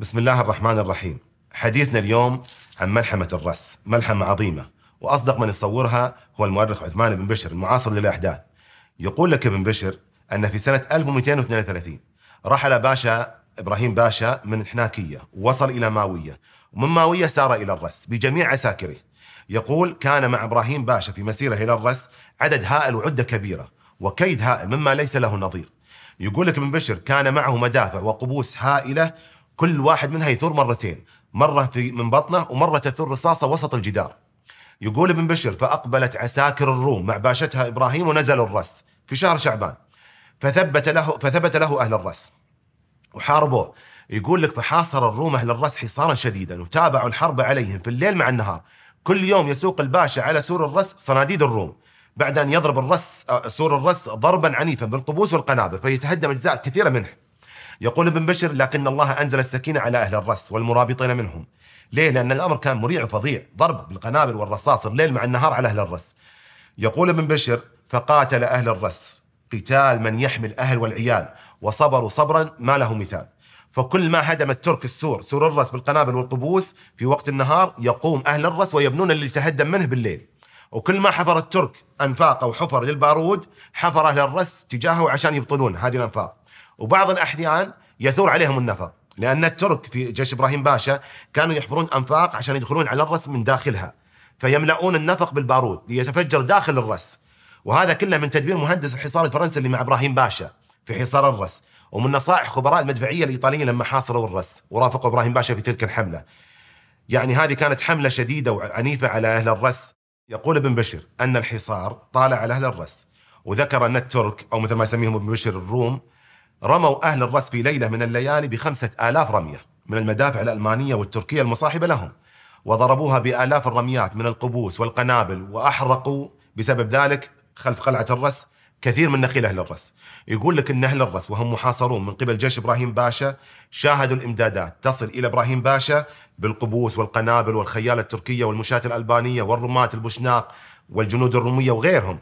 بسم الله الرحمن الرحيم حديثنا اليوم عن ملحمة الرس ملحمة عظيمة وأصدق من يصورها هو المؤرخ عثمان بن بشر المعاصر للأحداث يقول لك ابن بشر أن في سنة 1232 رحل باشا إبراهيم باشا من حناكية وصل إلى ماوية ومن ماوية سار إلى الرس بجميع عساكره يقول كان مع إبراهيم باشا في مسيره إلى الرس عدد هائل وعدة كبيرة وكيد هائل مما ليس له نظير يقول لك ابن بشر كان معه مدافع وقبوس هائلة كل واحد منها يثور مرتين مرة في من بطنه ومرة تثور رصاصة وسط الجدار يقول ابن بشر فأقبلت عساكر الروم مع باشتها إبراهيم ونزلوا الرس في شهر شعبان فثبت له فثبت له أهل الرس وحاربوه يقول لك فحاصر الروم أهل الرس حصارا شديدا وتابعوا الحرب عليهم في الليل مع النهار كل يوم يسوق الباشا على سور الرس صناديد الروم بعد أن يضرب الرس آه، سور الرس ضربا عنيفا بالقبوس والقنابل فيتهدم أجزاء كثيرة منه يقول ابن بشر لكن الله أنزل السكينة على أهل الرس والمرابطين منهم ليه؟ لأن الأمر كان مريع وفظيع ضرب بالقنابل والرصاص الليل مع النهار على أهل الرس يقول ابن بشر فقاتل أهل الرس قتال من يحمل أهل والعيال وصبروا صبرا ما له مثال فكل ما هدم الترك السور سور الرس بالقنابل والقبوس في وقت النهار يقوم أهل الرس ويبنون اللي تهدم منه بالليل وكل ما حفر الترك أنفاق أو حفر للبارود حفر أهل الرس تجاهه عشان يبطلون هذه الأنفاق وبعض الأحيان يثور عليهم النفق لأن الترك في جيش إبراهيم باشا كانوا يحفرون أنفاق عشان يدخلون على الرس من داخلها فيملؤون النفق بالبارود ليتفجر داخل الرس وهذا كله من تدبير مهندس الحصار الفرنسي اللي مع إبراهيم باشا في حصار الرس ومن نصائح خبراء المدفعية الإيطاليين لما حاصروا الرس ورافقوا إبراهيم باشا في تلك الحملة يعني هذه كانت حملة شديدة وعنيفة على أهل الرس يقول ابن بشر أن الحصار طال على أهل الرس وذكر أن الترك أو مثل ما يسميهم ابن بشر الروم رموا أهل الرس في ليلة من الليالي بخمسة آلاف رمية من المدافع الألمانية والتركية المصاحبة لهم وضربوها بآلاف الرميات من القبوس والقنابل وأحرقوا بسبب ذلك خلف قلعة الرس كثير من نخيل أهل الرس يقول لك أن أهل الرس وهم محاصرون من قبل جيش إبراهيم باشا شاهدوا الإمدادات تصل إلى إبراهيم باشا بالقبوس والقنابل والخيالة التركية والمشاة الألبانية والرماة البوشناق والجنود الرومية وغيرهم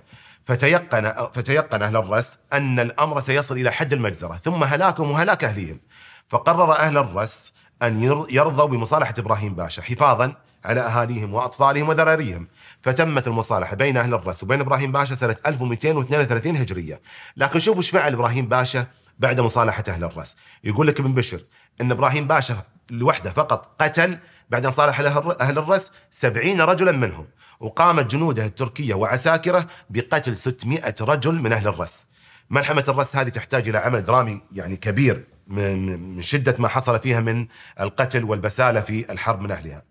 فتيقن فتيقن اهل الرس ان الامر سيصل الى حد المجزره ثم هلاكهم وهلاك اهلهم فقرر اهل الرس ان يرضوا بمصالحه ابراهيم باشا حفاظا على اهاليهم واطفالهم وذراريهم فتمت المصالحه بين اهل الرس وبين ابراهيم باشا سنه 1232 هجريه لكن شوفوا ايش فعل ابراهيم باشا بعد مصالحه اهل الرس يقول لك ابن بشر ان ابراهيم باشا لوحده فقط قتل بعد أن صالح أهل الرس 70 رجلا منهم وقامت جنوده التركية وعساكره بقتل 600 رجل من أهل الرس ملحمة الرس هذه تحتاج إلى عمل درامي يعني كبير من شدة ما حصل فيها من القتل والبسالة في الحرب من أهلها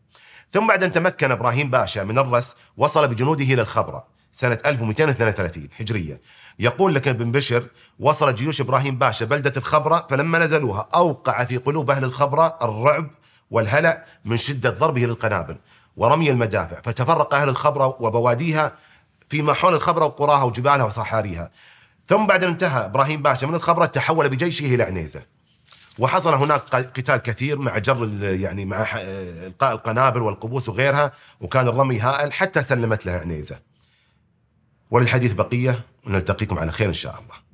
ثم بعد أن تمكن إبراهيم باشا من الرس وصل بجنوده إلى الخبرة سنة 1232 هجرية يقول لك ابن بشر وصل جيوش إبراهيم باشا بلدة الخبرة فلما نزلوها أوقع في قلوب أهل الخبرة الرعب والهلع من شدة ضربه للقنابل ورمي المدافع فتفرق أهل الخبرة وبواديها فيما حول الخبرة وقراها وجبالها وصحاريها ثم بعد أن انتهى إبراهيم باشا من الخبرة تحول بجيشه إلى عنيزة وحصل هناك قتال كثير مع جر يعني مع القاء القنابل والقبوس وغيرها وكان الرمي هائل حتى سلمت لها عنيزه. وللحديث بقية ونلتقيكم على خير إن شاء الله